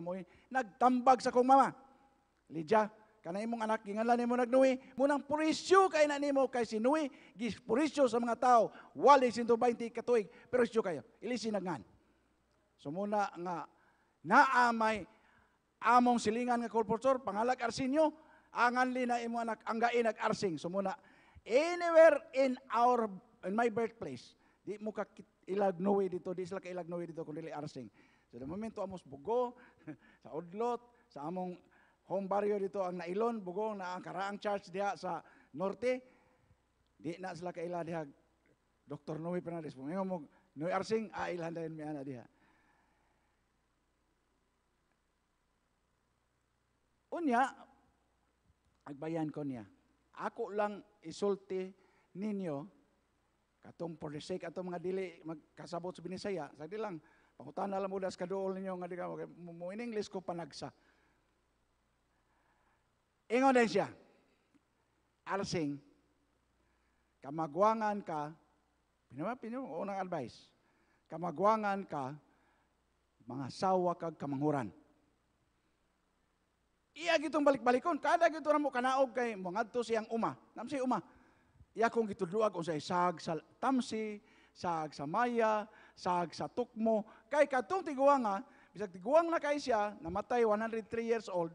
mamoy, nagtambag sa kong mama. Lydia, kanay mong anak, gingalan nimo nagnuwi, munang purisyo kay na nimo kay sinuwi, gispurisyo sa mga tao, wali 120 katuig, pero isyo kayo, ilisi nagngan. So muna nga, naamay among silingan nga kulpulsor, pangalag arsinyo, angan li na imo anak, ang gain arsing. So muna, anywhere in our, in my birthplace, di mo ka ilagnuwi dito, di sila ka ilagnuwi dito, kundi arsing. So the momento amos bugo sa Udlot, sa among home barrio dito ang nailon, bugo na ang karaang church diha sa norte, di na sila kaila diha Dr. Noe Fernandez. Pumingo mo, Noe Arsing, ailhan ah, dayon mi ana diha. Unya, agbayan ko niya. Ako lang isulti ninyo, katong for the sake atong mga dili magkasabot sa binisaya, sagdi lang, Pangutan alam mo das kaduol ninyo nga di ka, mo in English ko panagsa. Ingon din siya, alsing, kamagwangan ka, pinama pinyo, unang advice, kamagwangan ka, mga sawa kag kamanghuran. Iya gitong balik-balikon, kada gito mo kanaog kay mga to siyang uma, namsi uma. Iya kong gituduag o sa isag, sa tamsi, sag sa maya, sag sa tukmo. Kay katong tiguang nga, bisag tiguang na kay siya, namatay 103 years old,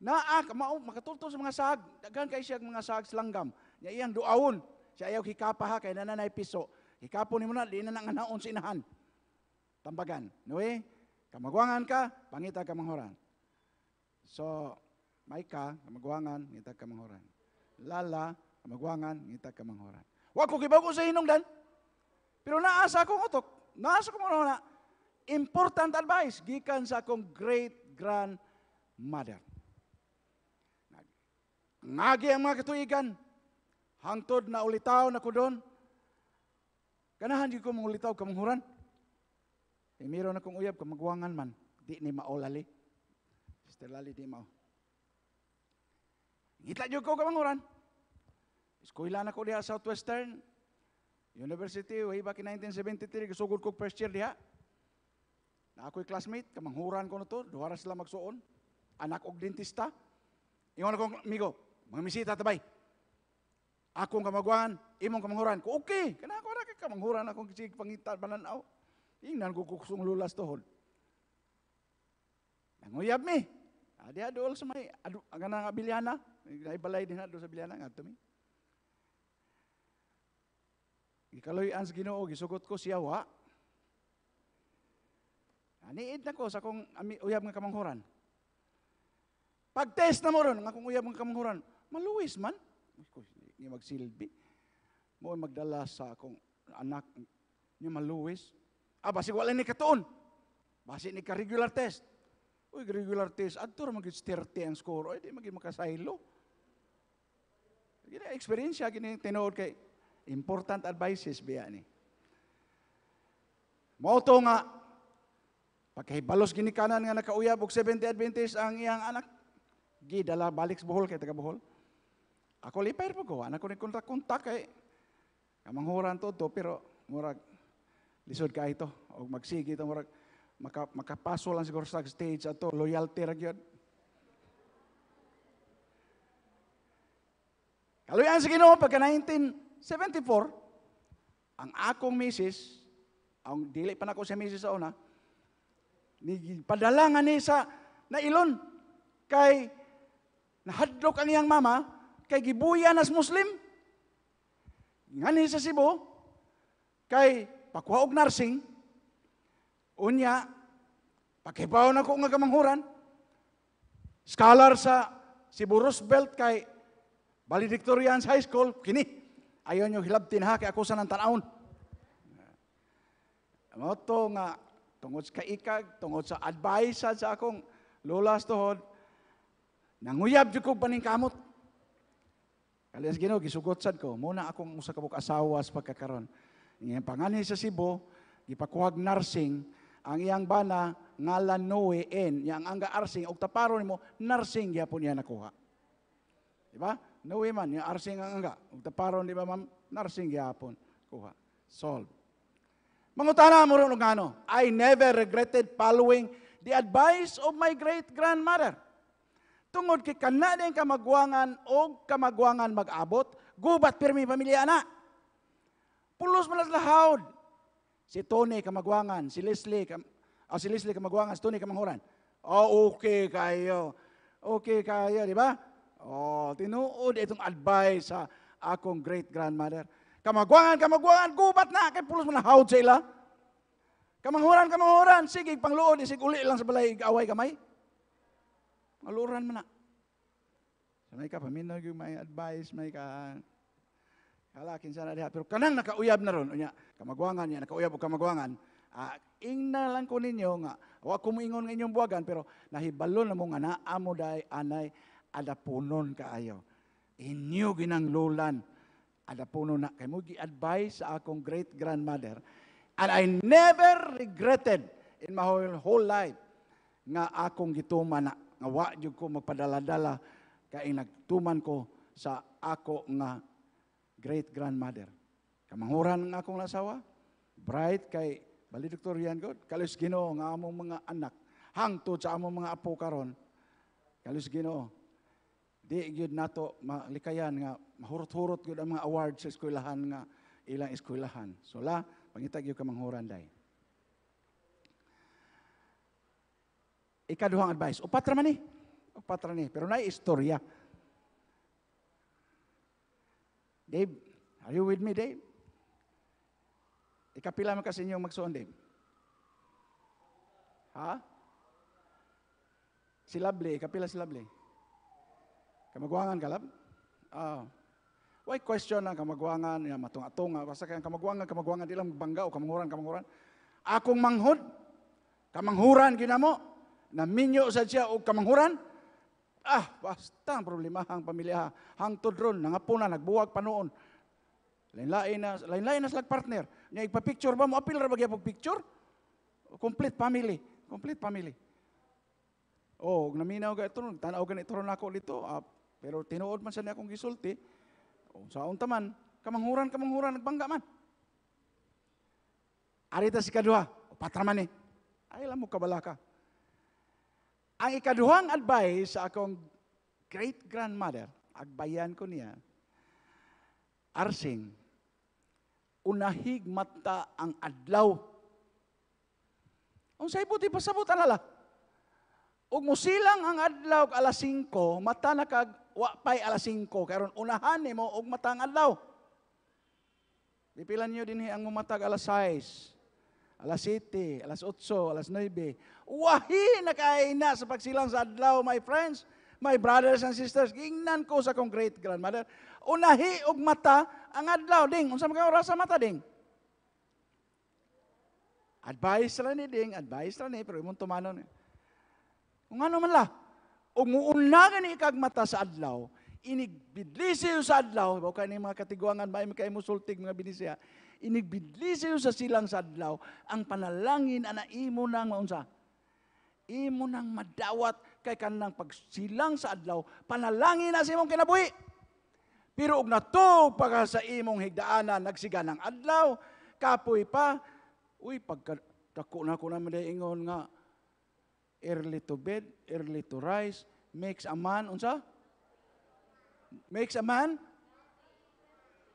naa ka mao makatulto sa mga sag daghan kay siya mga sag langgam Niya iyang duawon siya ayaw hikapa ha kay nananay piso hikapo ni muna, di na nanganaon sinahan tambagan eh, kamagwangan ka pangita ka manghoran so may ka kamagwangan ngita ka manghoran lala kamagwangan ngita ka manghoran Wag ko kibago sa dan. Pero naasa akong utok. Naasa ko na important advice gikan sa akong great grandmother. Nagi ang mga katuigan, hangtod na ulitaw na ko doon, ganahan di ko mong ulitaw mangulitaw kamanghuran. E eh, meron akong uyab kamagwangan man, di ni maolali. Sister Lali di mao. Ngita di ko kamanghuran. Eskwila na ko diha Southwestern, University, way back in 1973, gisugod ko first year diha. Na ako'y classmate, kamanghuran ko na to, duhara sila magsuon. Anak og dentista. Ingon akong amigo, mga misita tabay. Akong kamagwan, imong kamanghuran ko. Okay, kana ako na kay kamanghuran akong kisig pangitan bananaw. Ingnan ko kukusong lulas tohon. Nanguyab mi. Adi ah, adol sa may, adu, nga nga bilyana. Naibalay din na sa bilyana nga to mi. Gikaloyan sa Ginoo, gisugot ko siya wa. Aniid ah, na ko sa kong uyab nga kamanghuran. Pag-test na mo ron, nga kung uyab nga kamanghuran, maluwis man. Hindi magsilbi. Mo magdala sa akong anak niya maluwis. Ah, basi wala ni katuon. Basi ni ka regular test. Uy, regular test. Adto ra magid 30 ang score. Uy, di magid makasaylo. Gina experience gini tinuod kay Important advices biya ni. Mao nga pagkahibalos gini kanan nga nakauyab og 70 Adventist ang iyang anak. Gidala balik sa Bohol kay taga Bohol. Ako lipay pa ko, anak ko ni kontak-kontak kay kamanghuran to to pero murag lisod ka ito og magsigi to murag maka, makapaso lang siguro sa stage ato loyalty ra gyud. Kaluyan sa Ginoo pagka 19 74, ang akong misis, ang dili pa na ko sa misis sa una, padala nga ni sa nailon kay nahadlok ang iyang mama kay gibuya nas Muslim. Nga ni sa Cebu kay pakuhaog nursing unya pakibaw na ko nga kamanghuran scholar sa Cebu Roosevelt kay valedictorians high school kini ayon yung hilabtin ha, kaya ako sa ng tanawon. Ano to nga, tungod sa kaikag, tungod sa advice sa akong lulas tuhod, nanguyab yung kong paningkamot. Kalias gino, gisugot sad ko, muna akong usa kabuk asawa sa pagkakaroon. Ngayon pangani sa Cebu, ipakuhag nursing, ang iyang bana, ngalan Noe N, yang angga arsing, og taparo nimo, nursing gyapon niya nakuha. Diba? Nauwi man, yung arsing ang nga. Ugtaparon, di ba ma'am? Narsing yapon. Kuha. Solve. Mangutana mo rin ano? I never regretted following the advice of my great-grandmother. Tungod kay kana din kamagwangan o kamagwangan mag-abot, gubat pirmi pamilya na. Pulos malas lahawd. Si Tony kamagwangan, si Leslie, kam, oh, si Leslie kamagwangan, si Tony kamanghuran. Oh, okay kayo. Okay kayo, di ba? Oh, tinuod itong advice sa akong great-grandmother. Kamagwangan, kamagwangan, gubat na, kay pulos mo na hawd sa Kamahuran, Kamanguran, sige, pangluod, isig uli lang sa balay, away kamay. Maluran mo na. So, may ka, paminaw may advice, may ka, kalakin sana diha. Pero kanang nakauyab na ron, unya, kamagwangan niya, nakauyab o kamagwangan, ah, ing lang ko ninyo nga, wa ko kumuingon nga inyong buwagan, pero nahibalo na mo nga naa mo day anay adapunon kaayo. Inyo ginanglulan. Adapunon na. Kay mo gi-advise sa akong great-grandmother. And I never regretted in my whole, whole life nga akong gituman na nga wa jud ko magpadala-dala kay nagtuman ko sa ako nga great grandmother. Kamanghuran ng akong nasawa, bright kay Bali valedictorian god, kalos Ginoo nga among mga anak hangtod sa among mga apo karon. Kalos Ginoo, Di gyud nato malikayan nga mahurot-hurot gyud ang mga awards sa eskwelahan nga ilang eskwelahan. So la, pangita gyud ka manghuran day. Ikaduhang advice, upat ra man ni. Upat ra ni, pero nay istorya. Dave, are you with me, Dave? Ikapila man kasi inyong magsuon, Dave. Ha? Si Lovely, ikapila si Lovely. Kamagwangan ka lab? Ah. Why question ang kamagwangan, ya, matunga-tunga, basta kayang kamagwangan, kamagwangan, di lang bangga o kamanguran, kamanguran. Akong manghud, kamanghuran ginamo, naminyo sa siya o kamanghuran, ah, basta ang problema ang pamilya, hangtod ron, nangapuna, nagbuwag pa noon. Lain-lain na, lain-lain na slag partner. Nga ipapicture ba mo, apil ra bagya picture? Complete family, complete family. Oh, naminaw ka ito, tanaw ganito na ako dito, ah, pero tinuod man sa niya akong gisulti, o sa unta man, kamanghuran, kamanghuran, nagbangga man. Arita si kaduha, o patraman eh. Ay, alam mo, kabalaka. Ang ikaduhang advice sa akong great-grandmother, agbayan ko niya, arsing, unahig mata ang adlaw. Ang sa ibuti pasabot alala. Ug musilang ang adlaw og alas 5, mata na kag wa pay alas 5 karon unahan nimo og mata ang adlaw. Pipilan niyo dinhi ang mumatag alas 6, alas 7, alas 8, alas 9. Wahi na kay sa pagsilang sa adlaw, my friends, my brothers and sisters. Gingnan ko sa kong great grandmother, unahi og mata ang adlaw ding. Unsa man kang oras sa mata ding? Advice lang ni ding, advice ra ni pero imong tumanon. Eh. Kung ano man la, o muunlagan ni ikag sa adlaw, inigbidlisi sa adlaw, o kani mga katiguangan, may kay musultig mga bidisiya, inigbidlisi sa silang sa adlaw, ang panalangin, ana imo nang maunsa, imo nang madawat kay kanang pagsilang sa adlaw, panalangin na sa imong kinabuhi. Pero og nato pagka sa imong higdaanan nagsiga ng adlaw, kapoy pa, uy pagka dako na ko na ingon nga early to bed, early to rise, makes a man, unsa? Makes a man?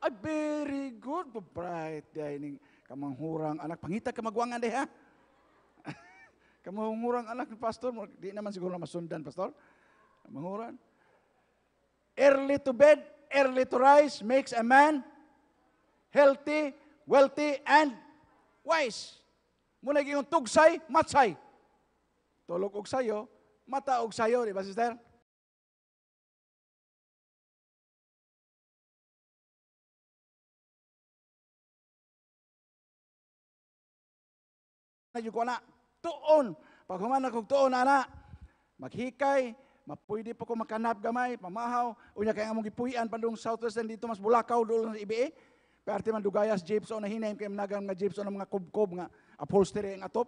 A very good, bright dining kamanghurang anak. Pangita ka magwangan di ha? kamanghurang anak ni pastor, di naman siguro na masundan, pastor. Kamanghurang. Early to bed, early to rise makes a man healthy, wealthy, and wise. Muna yung tugsay, matsay tulog og sayo, mata og sayo, di ba sister? Nagyo ko na, tuon, pag humana kog tuon, ana, maghikay, mapwede pa ko makanap gamay, pamahaw, unya kay among gipuy-an pandung southwestern dito mas Bulacau duol sa IBA. Perte man dugayas jeeps o na hinaim kay managang nga jeeps o mga kubkob nga upholstery ang atop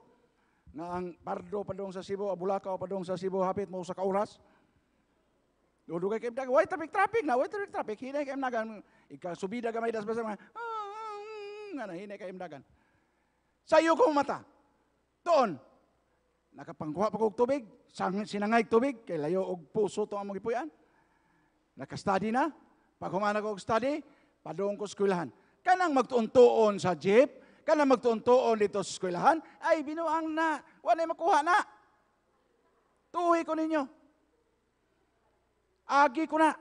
na ang pardo padung sa Cebu, abulakaw padung sa Cebu, hapit mo sa kauras. Dudugay kayo dagan, wait traffic traffic na, wait traffic traffic, hinay kayo nagan, ikaw subida gamay das basa, ah, ah, ah. nga na, hinay kayo dagan. Sayo ko mata, doon, nakapangkuha pa kong tubig, sinangay tubig, kay layo og puso to ang ipuyan, Nakastudy na, pag humana ko og study, padung ko skwilahan. Kanang magtuon-tuon sa jeep, kana magtuon-tuon dito sa eskwelahan, ay binuang na, wala makuha na. Tuhi ko ninyo. Agi ko na.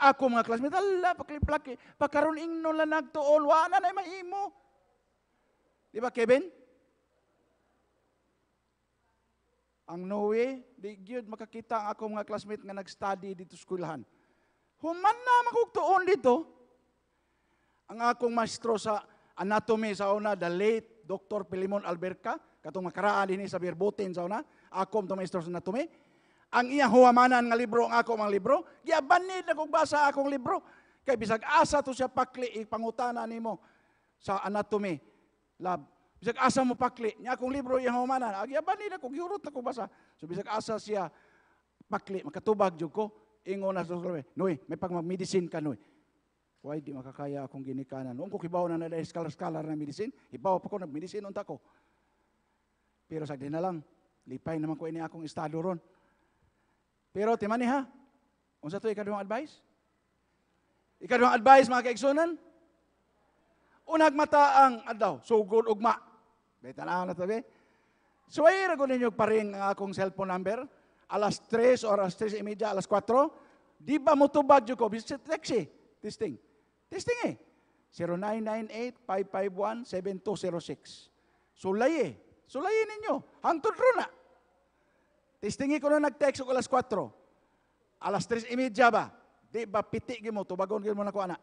Ako mga classmates, ala, pakiplaki, pakaroon ingno lang nagtuon, wala na maimo. Di ba, Kevin? Ang Noe, di gyud makakita ang ako mga classmate nga nag-study dito sa eskwelahan. Human na makugtuon dito. Ang akong maestro sa anatomy sa una, the late Dr. Pilimon Alberca, katong makaraan din sa Birbutin sa una, akom to maestro sa anatomy. Ang iya huwamanan nga libro ang ako mga libro, giabanid na kog basa akong libro. Kay bisag asa to siya pakli ipangutana nimo sa anatomy lab. Bisag asa mo pakli, niya akong libro iya huwamanan, agiabanid ah, na kog yurot na kog basa. So bisag asa siya pakli makatubag jud ko ingon na sa Noy, may pagmamedicine ka noy. Why di makakaya akong ginikanan? Noong ko kibaw na na scholar-scholar na medicine, ibaw pa ko na medicine unta ko. Pero sagdi na lang, lipay naman ko ini akong estado ron. Pero timani ha, unsa to ikaduhang advice? Ikaduhang advice mga kaigsunan? Unag mata ang adlaw, sugod ugma. Betanaw na tabi. So ay ragon ninyo pa rin ang akong cellphone number, alas 3 or alas 3.30, alas 4, di ba mo tubag ko, bisitexi, this thing. Testing eh. 0998-551-7206. Sulay eh. Sulayin ninyo. Hangtod ro na. Testingi ko na nag-text ko alas 4. Alas 3.30 ba? Di ba piti mo, tubagon mo na ko anak.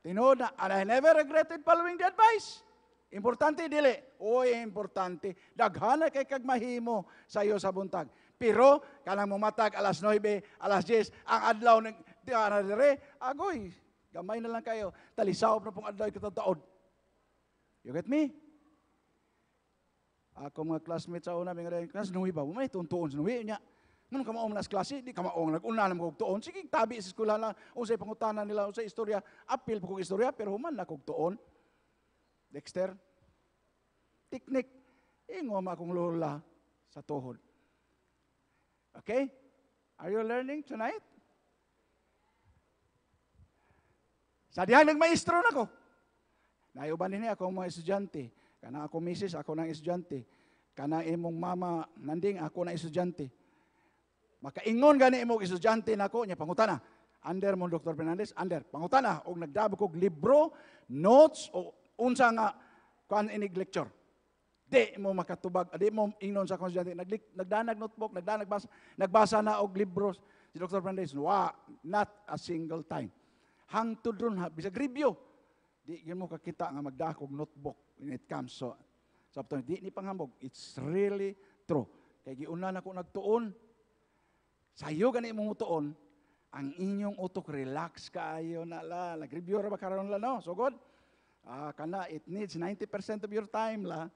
Tinood na, and I never regretted following the advice. Importante dili. Oy, importante. Daghana kay kag mahimo sa iyo sa buntag. Pero kanang mumatag alas 9, alas 10, ang adlaw ng dire agoy, Gamay na lang kayo. Talisaw na pong adlaw katataod. You get me? Ako mga classmates sa una, mga class, nuwi ba? Umay, tuntuon sa nuwi niya. Nung kamaong nas klase, di kamaong nag-una na mga tuon. Sige, tabi sa eskwela lang. O pangutana nila, o istorya. Apil po kong istorya, pero human na kong tuon. Dexter, tiknik, ingoma akong lola sa tuhod. Okay? Are you learning tonight? Sa dihang nagmaestro na ko. Nayuban ni ako mga estudyante. Kana ako misis, ako nang estudyante. Kana imong mama, nanding ako na estudyante. Makaingon gani imong estudyante nako nya pangutana. Under mo Dr. Fernandez, under pangutana og nagdabog kog libro, notes o unsa nga kuan inig lecture. Di mo makatubag, di mo ingon sa akong estudyante. Nag, nagdanag notebook, nagdanag basa, nagbasa na og libro si Dr. Fernandez. Wa, not a single time hangtod ron ha bisag review di gyud mo kakita nga magdakog notebook when it comes so sabto di ni panghamog it's really true kay giuna na ko nagtuon sayo gani mo tuon ang inyong utok relax kaayo na la nag-review ra ba karon la no so good ah kana it needs 90% of your time la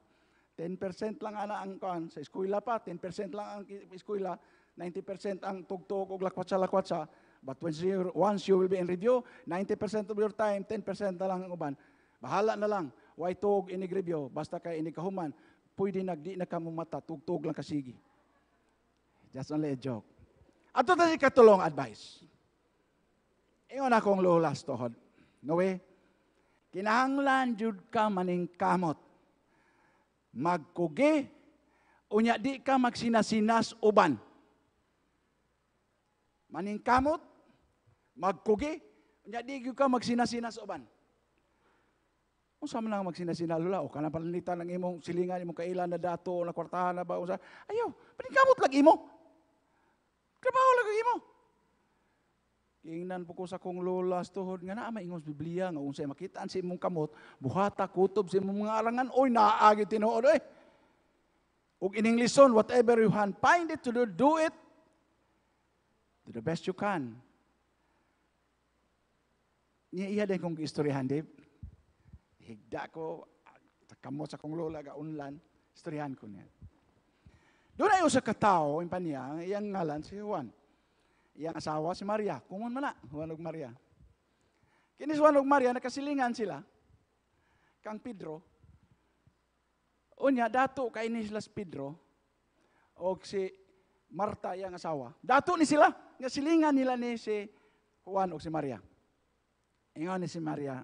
10% lang ana ang kan sa eskwela pa 10% lang ang eskwela 90% ang tugtog og lakwatsa lakwatsa But once you, once you will be in review, 90% of your time, 10% na lang ang uban. Bahala na lang. Why tog inig review? Basta kay inig kahuman, pwede nagdi na ka mata, tugtog lang kasigi. Just only a joke. Ato ta si katulong advice. Ingon akong lulas tohod. No way. Kinahanglan jud ka maning kamot. Magkugi unya di ka magsinasinas uban. Maning kamot magkugi, nya di ka magsinasina sa uban. Unsa man lang magsinasina lula o kana palanita ng imong silingan imong kailan na dato na kwartahan na ba unsa? Ayaw, kamot lagi imo. Trabaho lagi imo. Ingnan po ko sa kong lola tuhod nga naa maingon sa Biblia nga unsay makitaan sa imong kamot, buhata kutob sa imong mga arangan oy naa gyud tinuod oy. Ug in English on whatever you can find it to do, do it to the best you can niya iya din kong istoryahan, Dave. Higda ko, kamot sa kong lola, gaunlan, istoryahan ko niya. Doon ay usa ka yung paniya, iyang ngalan si Juan. Iyang asawa si Maria, kumon man Juan og Maria. Kini si Juan og Maria, nakasilingan sila, kang Pedro. Unya, dato kay ni sila si Pedro, o si Marta, iyang asawa. Dato ni sila, nga silingan nila ni si Juan og si Maria. Ingon ni si Maria,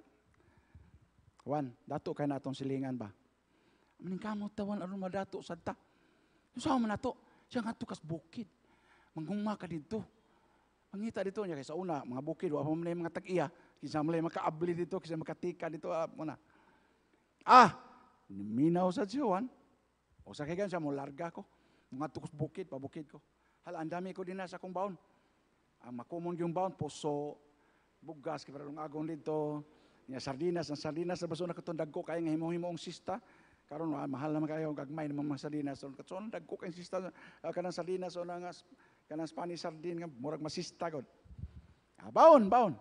Juan, dato kay natong silingan ba? Maning kamot tawan aron madato sad ta. Usaw man nato, siya nga tukas bukid. Manghuma ka didto. Mangita dito niya kay sa una mga bukid wa pa man mga tag-iya, kinsa man makaabli dito, kinsa makatika dito ah, muna. Ah, minaw sa si Juan. O sa kay siya larga ko. Mga tukas bukid, pabukid ko. Hala, ang dami ko din na sa kong baon. Ang makumong yung baon, puso, bugas kay parang agong dito niya sardinas ang sardinas sa baso katundag ko kaya nga himo-himoong sista karon ah, mahal naman kayo gagmay ng mga sardinas so katson dagko kay sista uh, kanang sardinas o nang kanang Spanish sardine nga murag masista god ah, baon baon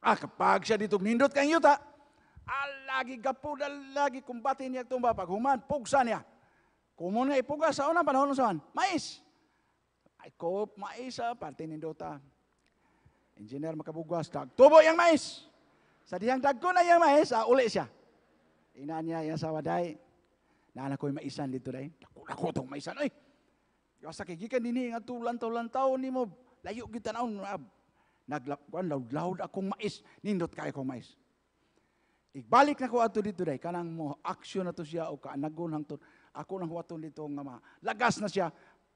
ah kapag siya dito nindot kay yuta alagi gapud alagi kumbati niya tumba pag human pugsa niya kumon nga ipugas sa unang panahon sa mais ay ko maisa ah, parte nindota Engineer makabugwas, tubo yang mais. Sa diyang dagko na yang mais, ah, uli siya. Inaan niya yung asawa dahi. Naanak ko yung maisan dito dai Naku, naku, itong maisan. oy yo sa gikan dinhi nga tulan-tulan taon nimo layo gid tan-awon oh, naglakuan loud-loud akong mais nindot kay akong mais. Igbalik na ko ato dito dai kanang mo action na to siya o kaanagon hangtod ako nang huwaton dito nga ma lagas na siya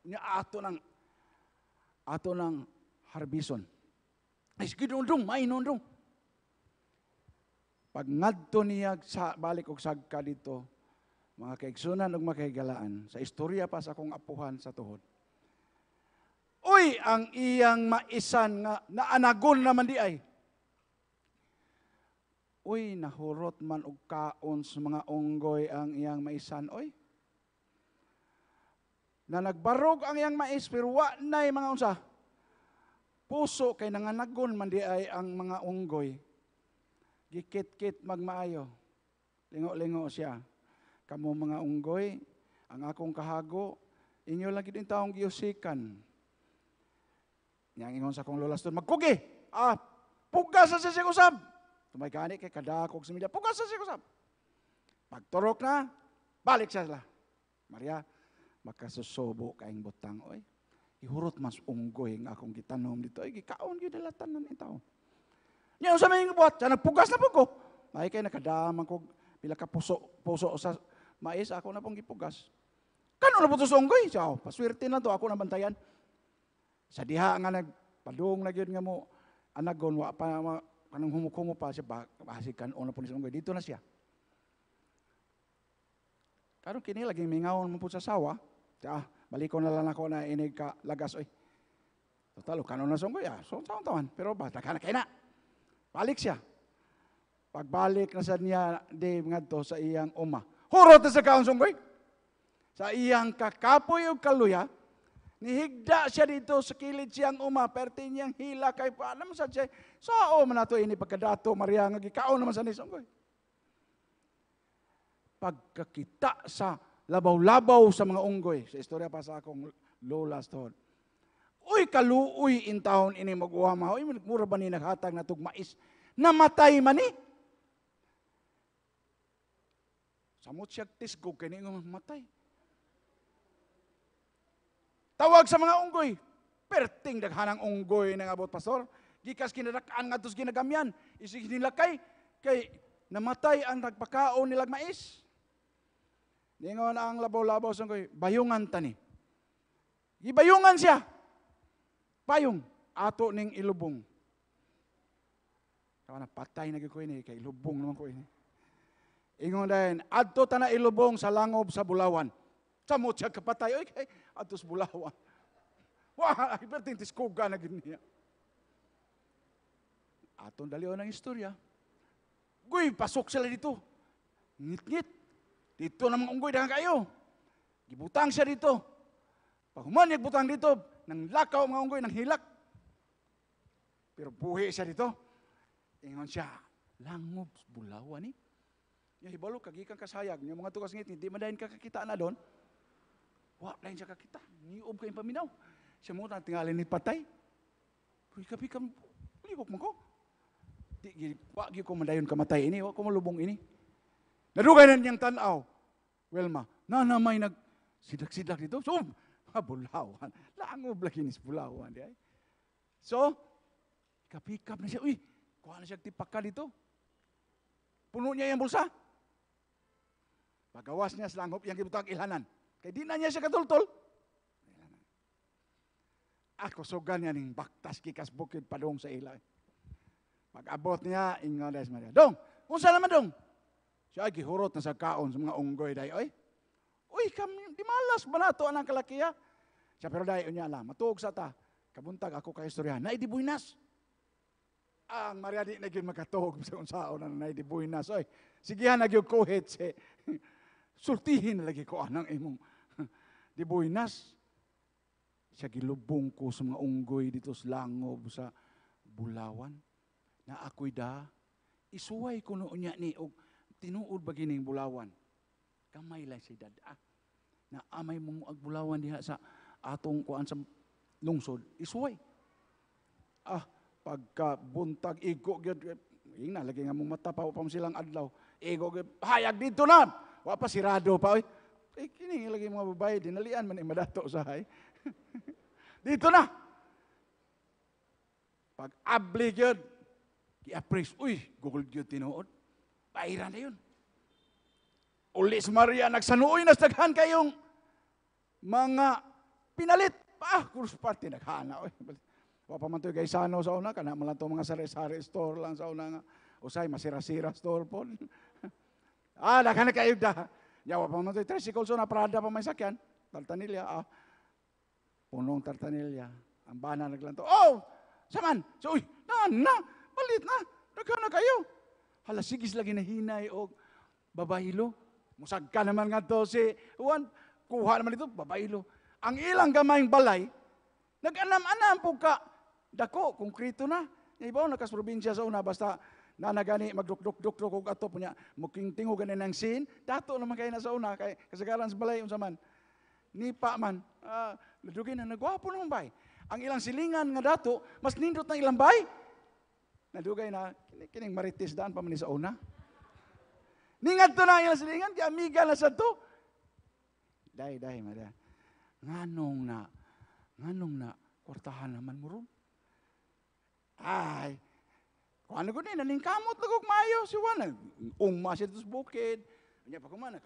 nya ato nang ato nang harbison. Is gid undong mainundong. Pag ngadto niya sa balik og sagka dito, mga kaigsunan og makahigalaan sa istorya pa sa akong apuhan sa tuhod. Uy, ang iyang maisan nga naanagon naman di ay. Uy, nahurot man og kaon sa mga unggoy ang iyang maisan. Uy, na nagbarog ang iyang mais pero wa nay mga unsa puso kay nanganagon man di ay ang mga unggoy. Gikit-kit magmaayo. Lingo-lingo siya. Kamu mga unggoy, ang akong kahago, inyo lang gid taong giusikan. Yang ingon sa kong lola stone, magkugi! Ah, pugas sa siya kusab! Tumay kani kay kadakog sa media, pugas sa siya kusab! Pagturok na, balik siya sila. Maria, makasusubo kaing butang, oy ihurot mas unggoy ang akong gitanom dito. Ay, gikaon yun nalatan ng itaw. Ngayon sa mga buhat, sa nagpugas na po ko. May kay nakadaman ko, pila ka puso, puso sa mais, ako na pong gipugas. Kano na po ito sa unggoy? Siya, oh, paswerte na to, ako na bantayan. Sa diha nga nagpadung na yun nga mo, anagon, wa pa, wa, kanang humukumo pa siya, bahasikan, o na po ni sa unggoy. Dito na siya. Karon kini lagi mingawon mo po sa sawa, ta Maliko na lang ako na inig ka lagas. Oy. Total, kanon na song kuya. Ah. So, taon-taon. Pero ba, taka na kayo na. Balik siya. Pagbalik na sa niya, di nga to, sa iyang uma. Hurot na sa kaon song Sa iyang kakapoy o kaluya, nihigda siya dito sa kilid siyang uma, perti niyang hila kay paano sa siya. So, o na to ini pagkadato, Maria, nga gikaon naman sa nisong Pagkakita sa labaw-labaw sa mga unggoy. Sa istorya pa sa akong lola stone. Uy, kaluoy in town ini maguwama. Uy, mura ba ni naghatag na tugmais? Namatay man ni. Eh? Samot siya tisgo, kini nga matay. Tawag sa mga unggoy. Perting daghanang unggoy na nga pastor. Gikas kinadakaan nga tos ginagamyan. Isig nilakay. Kay namatay ang nagpakao nilagmais. mais. Ningon ang labaw-labaw sang koy, bayungan tani. Ibayungan siya. Payong ato ning ilubong. Kawa na patay na gyud ko ini kay ilubong naman ko ini. Ingon dayon, adto ta na ilubong sa langob sa Bulawan. Sa mutya kapatay oy kay adto sa Bulawan. Wa, wow, perting tiskuga na niya. Aton dali ng istorya. Guy, pasok sila dito. Ngit-ngit. Dito na mga unggoy, dahan kayo. Gibutang siya dito. Pahuman niya butang dito, nang lakaw mga unggoy, nang hilak. Pero buhi siya dito. Ingon siya, langob bulawan ni. Eh. Ya hibalo kagikan kasayag niya mga tukas ngiti, di madayin kakita na doon. Wa lain siya kakita. Niob kayong paminaw. Siya mo tingalin ni patay. Uy, kapi kam, libok mo ko. Di, wa, ko madayon kamatay ini, wa ko malubong ini. Nadugay na niyang tanaw. Wilma, na na may nag sidak sidlak dito. So, habulawan. Langob lagi ni bulawan. Di So, kapikap na siya. Uy, kuha na siya tipaka dito. Puno niya yung bulsa. Pagawas niya sa langob, yung kibutang ilhanan. Kaya di na niya siya katultol. Ako sugan niya ning baktas kikas bukid padong sa ilay. Pag-abot niya, ingon Maria. Dong, unsa naman dong? Siya ay gihurot na sa kaon sa mga unggoy dai Oy, oy, kami, di malas ba nato anang kalakiya? Siya pero dai unya lang, matuog sa ta, kabuntag ako ka istorya, naidibuinas. Ang ah, Maria di naging makatuog sa unsaon na naidibuinas. Oy, sigihan nagyog kuhit si, sultihin lagi ko anang ah, imong dibuinas. Siya gilubong ko sa mga unggoy dito sa langob sa bulawan na ako'y da isuway ko noon niya ni og tinuod ba kining bulawan? Kamay lang si dada. Na amay mong agbulawan diha sa atong kuan sa lungsod, Isway. Ah, pagka buntag igo gyud ina lagi nga mong mata pa upang silang adlaw. Igo gyud hayag dito na. Wa pa sirado pa oi. Eh, kini lagi mga babae dinalian man imadato usahay. dito na. Pag abli gyud, gi-appraise, uy, gugol gyud tinuod. Paira na yun. Uli Maria, nagsanuoy na daghan kayong mga pinalit. Pa, Cruz Party, naghana. Papamantoy to'y Sano sa una, kana man to mga sari-sari store lang sa una nga. Usay, masira-sira store po. ah, daghan na kayo da. Ya, pa man to, tricycle so na Prada pa may sakyan. Tartanilya, ah. Punong tartanilya. Ang bana naglanto. Oh! Saman! So, uy, na, na, palit na. Daghan na kayo halasigis lagi na hinay o babaylo. Musag ka naman nga to si Juan, kuha naman ito, babaylo. Ang ilang gamayng balay, nag-anam-anam po ka. Dako, konkreto na. Ibaw, nakas probinsya sa una, basta na nagani magdukdukdukduk og ato punya muking tingo ganin ang sin dato naman kay na sa una kay kasagaran sa balay unsa man ni pa man uh, ah, na nagwapo naman bay ang ilang silingan nga dato mas nindot na ilang bay Nadugay na, kining maritis daan pa man sa una. Ningad to na yung silingan, kaya amiga na sa to. Dahi, dahi, mada. Nganong na, nganong na, kwartahan naman mo ron. Ay, kung ano ko na, nalingkamot na kong mayo, si Juan, Ung ungma siya sa bukid. Kanya pa kumana,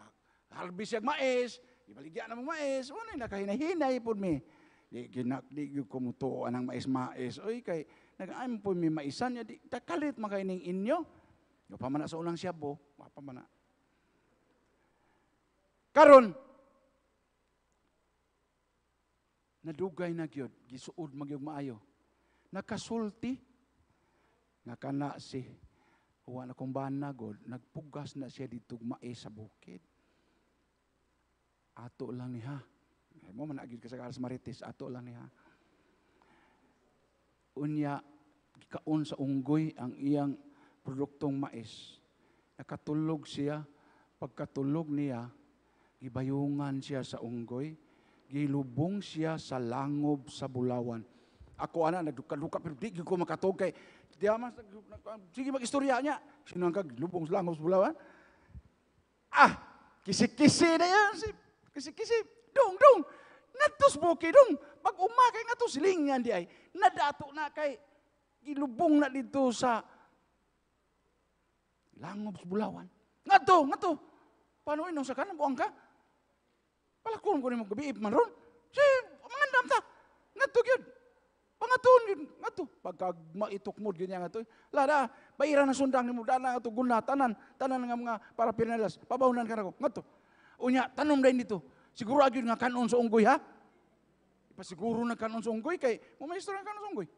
harvest siya mais, ibaligyan ng mais, unay, ano, eh, nakahinahinay po mi. Di, ginak, di, kumutuan ng mais-mais. Oy, kay, nag-aim po mi maisan, di, takalit makaining inyo. Yung pamana sa ulang siyabo, mapamana. Karon, nadugay na gyud, gisuod magyog maayo. Nakasulti nakana si wa na kung god, nagpugas na siya dito mae sa bukid. Ato lang niya. Ay mo man agid ka sa Marites, ato lang niya unya gikaon sa unggoy ang iyang produktong mais. Nakatulog siya, pagkatulog niya, gibayungan siya sa unggoy, gilubong siya sa langob sa bulawan. Ako ana nagduka pero di ko makatog kay di man sige magistorya niya. Sino ang gilubong sa langob sa bulawan? Ah, kisi-kisi na yan. Kisi-kisi. Dong, dong. Natos bukidong, pag umakay nga to silingan di ay, nadato na kay, gilubong na dito sa langob bulawan. Ngato, ngato, nga to, paano inong sa kanan, buang ka? Palakon ko ni mo gabi, man ron. Si, mga damta, nga to yun. Pangatun yun, nga to. Pagka maitok mo, ganyan nga Lada, baira na sundang ni mo, dana nga guna, tanan, tanan nga mga para pinalas, pabaunan ka na ko, nga Unya, tanom dahil dito, Siguro agyon nga kanon sa unggoy ha? Ipasiguro na kanon sa unggoy kay mo may istorya kanon sa unggoy.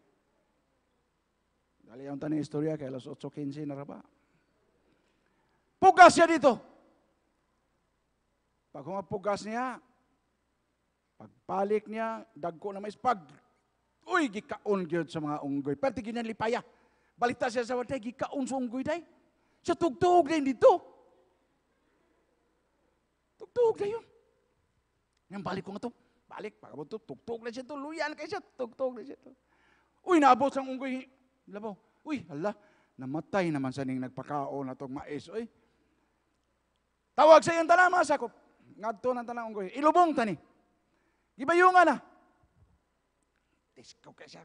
Dali ang tanong istorya kay alas 8:15 na ra Pugas siya dito. Pag humapugas niya, pagbalik niya, dagko na mais pag uy gikaon gyud sa mga unggoy. Perti ginyan lipaya. Balita siya sa watay gikaon sa unggoy day. Sa tugtog din dito. Tugtog dayon. Ngayon balik ko nga to. Balik, pagkabot to, tugtog na siya to, luyan kayo siya, tugtog na siya to. Uy, naabot sang unggoy, labaw. Uy, hala, namatay naman sa ning nagpakao na itong mais. Uy, tawag sa iyong tanama, sakop. Ngadto ng tanang unggoy, ilubong tani. Gibayungan na. Tiskaw kayo siya.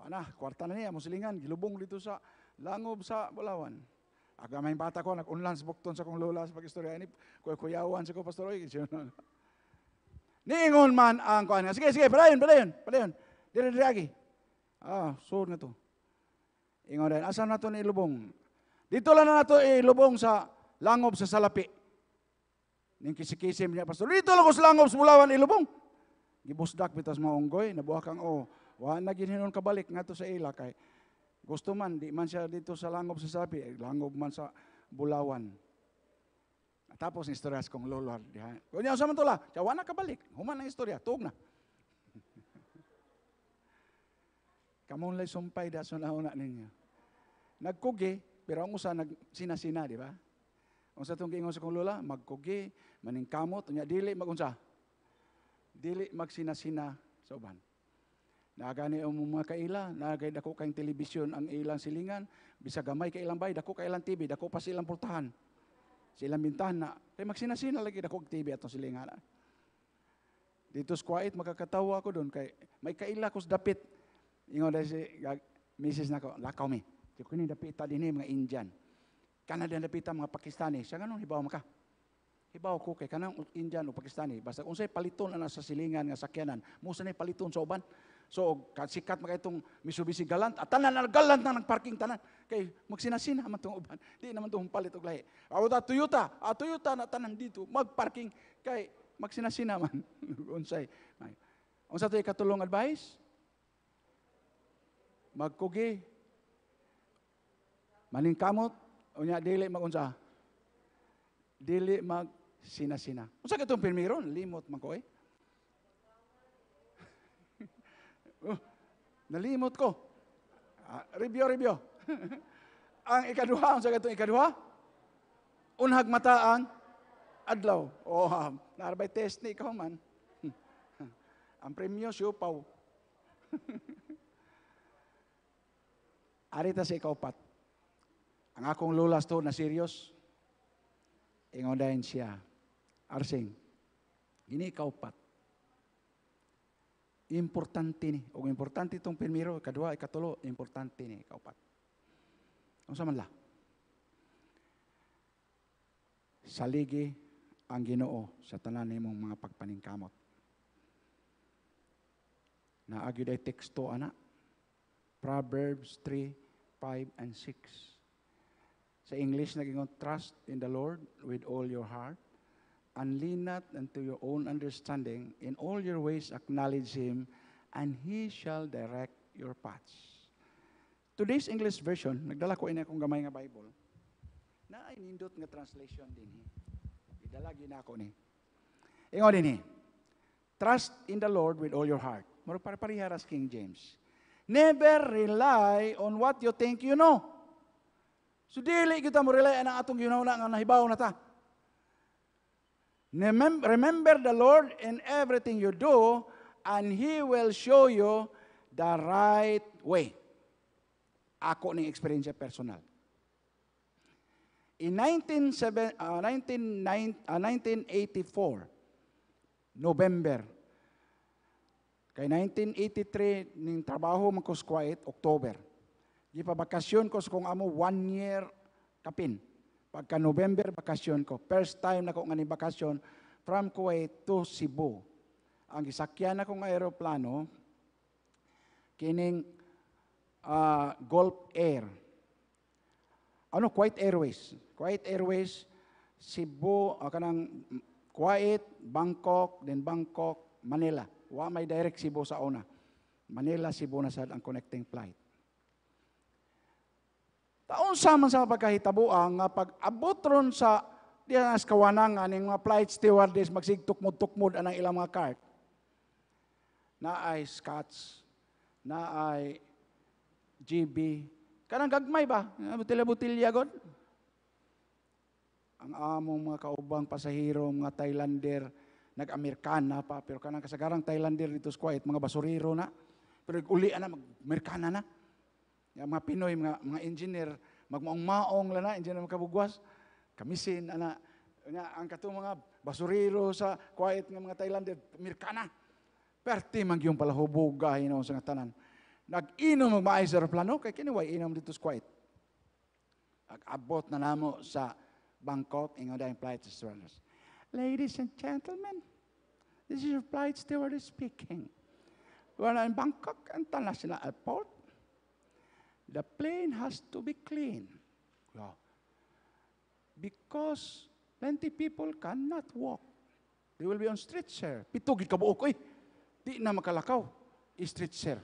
Ana, kwarta na niya, musilingan, gilubong dito sa langob sa Bulawan. Agamay bata ko, nag-unlan sa bukton sa kong lola sa pag-istorya. Ini, kuyawan sa ko, Pastor Oy. Niingon man ang kuhan nga. Sige, sige, palayon, palayon, palayon. Dire, dire, agi. Ah, sur na to. Ingon rin, asan na to ni Lubong? Dito lang na to ilubong sa langob sa salapi. Ning kisikisim niya, Pastor, dito lang ko sa langob sa bulawan ilubong. Gibusdak bitas maunggoy, nabuha kang o. Oh, Wa na ginhinon kabalik nga to sa ila kay gusto man, di man siya dito sa Langob sa Sapi, eh, Langob man sa Bulawan. Tapos ni istorya kong lolo. Kunya sa mantula, chawa na kabalik. Human ang istorya, tuog na. Kamon lay sumpay da sa nauna ninyo. Nagkugi, pero ang usa nag sinasina, di ba? Ang sa tong giingon sa kong lola, magkugi, maningkamot, unya dili magunsa. Dili magsinasina sa uban. Naagani ang mga kaila, naagay dako kayong telebisyon ang ilang silingan, bisa gamay kay ilang bay, dako kay ilang TV, dako pa silang pultahan. Silang bintana. Kay magsinasina lagi dako TV atong silingan. Ah. Dito sa quiet, makakatawa ko doon. Kay, may kaila ko sa dapit. Ingon dahil si gag, misis na ko, lakaw mi. Di ko dapita din eh, mga Indian. Canada dapita mga Pakistani. Siya ganun, hibaw maka. Hibaw ko kay kanang Indian o Pakistani. Basta unsay paliton na sa silingan nga sakyanan, musa na paliton sa uban. So, kasikat mga itong Mitsubishi Galant. At tanan na Galant na nagparking tanan. Kay magsinasina man itong uban. Di naman itong palit og lahi. Aw ta Toyota, a ah, Toyota na tanan dito magparking kay magsinasina man unsay. Ang sa toy katulong advice? Magkugi. Maning kamot unya dili magunsa. Dili mag sinasina. Unsa katong pirmiron? Limot man ko eh. Nalimot ko. Ah, review, review. ang ikaduha, ang sagatong ikaduha, unhag mata ang adlaw. O, oh, ah, um, narabay test ni ikaw man. ang premyo siupaw. Arita sa ikaupat. Ang akong lulas to na serious, ingon dahin siya. Arsing, gini ikaupat importante ni. O importante itong primero, ikadua, ikatulo, importante ni, kaupat. Ang saman la. Saligi ang ginoo sa tanan nimong mga pagpaningkamot. Naagi day teksto ana. Proverbs 3, 5, and 6. Sa English, naging trust in the Lord with all your heart and lean not unto your own understanding. In all your ways acknowledge Him, and He shall direct your paths. Today's English version, nagdala ko ina akong gamay nga Bible, na ay nindot nga translation din. Idala na ako ni. Ingon din Trust in the Lord with all your heart. Murag para pariharas King James. Never rely on what you think you know. So dili kita mo rely ang atong ginawa you nga nahibaw na ta. Remember the Lord in everything you do, and He will show you the right way. Ako ni experience personal. In 19, 19, 1984, November, kay 1983, ning trabaho man ko October. Di pa bakasyon ko kung amo one year kapin. Pagka November, bakasyon ko. First time na ko nga ni bakasyon from Kuwait to Cebu. Ang isakyan na kong aeroplano, kining uh, Gulf Air. Ano, Kuwait Airways. Kuwait Airways, Cebu, uh, kanang Kuwait, Bangkok, then Bangkok, Manila. Wa may direct Cebu sa una. Manila, Cebu na sad ang connecting flight. Taon sama sa pagkahitabuang nga pag-abot ron sa diyan as kawanangan ng mga flight stewardess magsigtukmod-tukmod anang ilang mga cart. Na ay Scots, na ay GB. Kanang gagmay ba? Ano, butilya-butilya god. Ang among mga kaubang pasahiro, mga Thailander, nag-Amerikana pa, pero kanang kasagarang Thailander dito sa Kuwait, mga basuriro na. Pero uli na, mag-Amerikana na nga mga Pinoy, mga, mga engineer, magmaong-maong lana, engineer makabugwas, kamisin, ana, nga, ang kato mga basuriro sa quiet ng mga Thailander, Amerikana, perti man yung palahubog gahin sa tanan. Nag-inom magmaay sa plano, kay kiniway inom dito sa quiet. Ag-abot na namo sa Bangkok, ingon dahil flight stewardess. Ladies and gentlemen, this is your flight stewardess speaking. We're in Bangkok International Airport. the plane has to be clean. Because plenty people cannot walk. They will be on stretcher. Pitugid ka buok, eh. Di na makalakaw. Stretcher.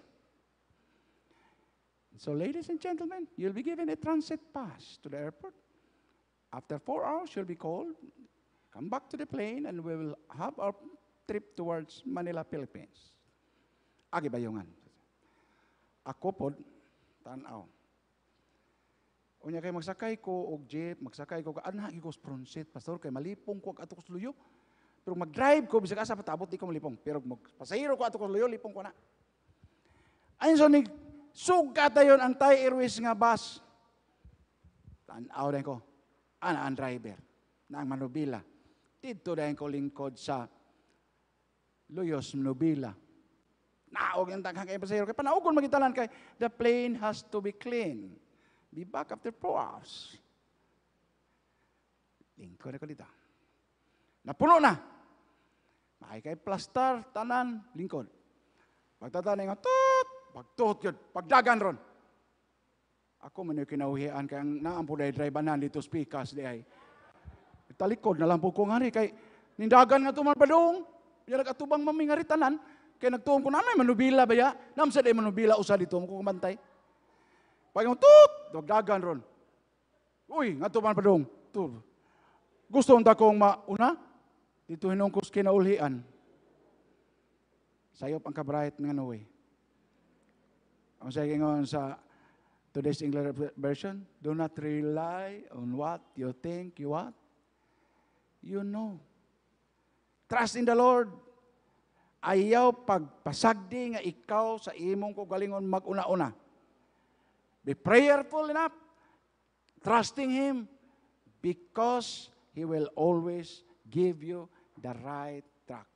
So ladies and gentlemen, you'll be given a transit pass to the airport. After four hours, you'll be called. Come back to the plane and we will have our trip towards Manila, Philippines. Agi bayungan. Ako po, Tanaw. Unya kay magsakay ko og jeep, magsakay ko ka anak ko pronsit pastor kay malipong ko ato ko Pero mag-drive ko bisag asa patabot di ko malipong. Pero mag magpasahero ko ato ko lipong ko na. Ayun so ni sugka tayon ang Thai Airways nga bus. Tanaw din ko. Ana ang driver na ang Manubila. Dito din ko lingkod sa Luyos Manubila Naog yung tanghang kayo pasayro kayo. panaugon magitalan kay, the plane has to be clean. Be back after 4 hours. Lingko na kalita. Napuno na. Maay kay plaster, tanan, lingkod. Pagtatanay nga, tut! Pagtuhot yun, pagdagan ron. Ako man yung kinauhian, kaya naampo na drive na dito speakers di ay. Talikod na lang po ko nga rin, kay nindagan nga tumalpadong. padong, yan nag-atubang mamingari tanan, Kaya nagtuom ko namin, manubila ba ya? Namsa day manubila, usa dito mo kumantay. Pagkong tut, dagdagan ron. Uy, nga to man padong. Tur. Gusto unta kong mauna, dito hinungkos kinaulian. Sayop ang kabrahit ng ano eh. Ang sige ngayon sa today's English version, do not rely on what you think you what you know. Trust in the Lord ayaw pagpasagdi nga ikaw sa imong kugalingon maguna-una. Be prayerful enough, trusting Him, because He will always give you the right track.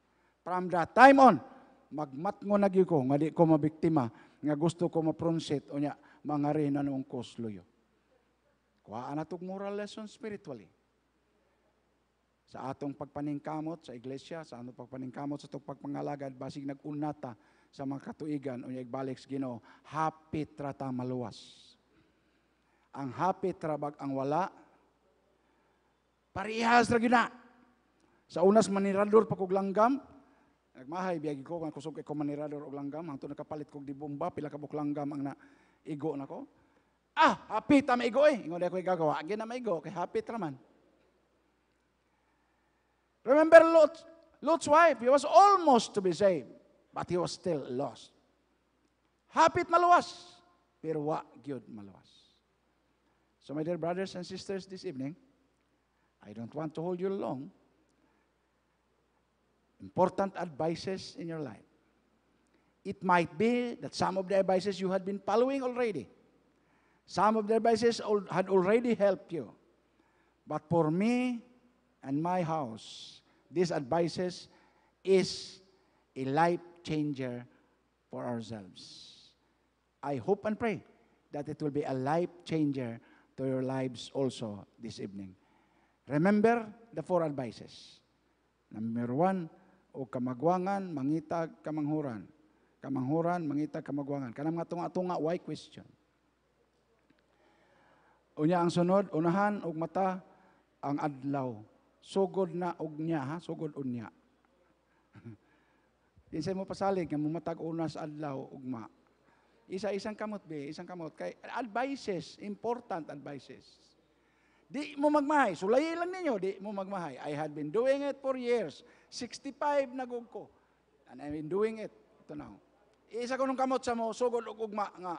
From that time on, magmatngo na ko, nga di ko mabiktima, nga gusto ko mapronsit, o niya, mga rin na nung kusluyo. Kuhaan na moral lesson spiritually sa atong pagpaningkamot sa iglesia, sa atong pagpaningkamot sa atong pagpangalagad, basig nagunata sa mga katuigan, unya igbalik sa Ginoo, hapit rata maluwas. Ang happy trabag ang wala, parihas ra gina. Sa unas manirador pa kog langgam, nagmahay biyagi ko nga kusog ko manirador og langgam, hangtod nakapalit kog dibomba, pila ka buk langgam ang na igo nako. Ah, happy ta maigo eh. Ingon ako gagawa, na maigo kay happy ra man. Remember Lot, Lot's wife, he was almost to be saved, but he was still lost. Hapit maluwas, pero wa gyud maluwas. So my dear brothers and sisters, this evening, I don't want to hold you long. Important advices in your life. It might be that some of the advices you had been following already. Some of the advices had already helped you. But for me, and my house. These advices is a life changer for ourselves. I hope and pray that it will be a life changer to your lives also this evening. Remember the four advices. Number one, o kamagwangan, mangitag, kamanghuran. Kamanghuran, mangitag, kamagwangan. Kanang nga tunga-tunga, why question? Unya ang sunod, unahan ug mata ang adlaw. Sugod na og ha? Sugod unya. Insay mo pasalig, nga mumatag unas adlaw, ugma. Isa-isang kamot, be, isang kamot. Kay, advices, important advices. Di mo magmahay, sulayi lang ninyo, di mo magmahay. I had been doing it for years. 65 na gug ko. And I've been doing it. to now Isa ko nung kamot sa mo, sugod og ugma nga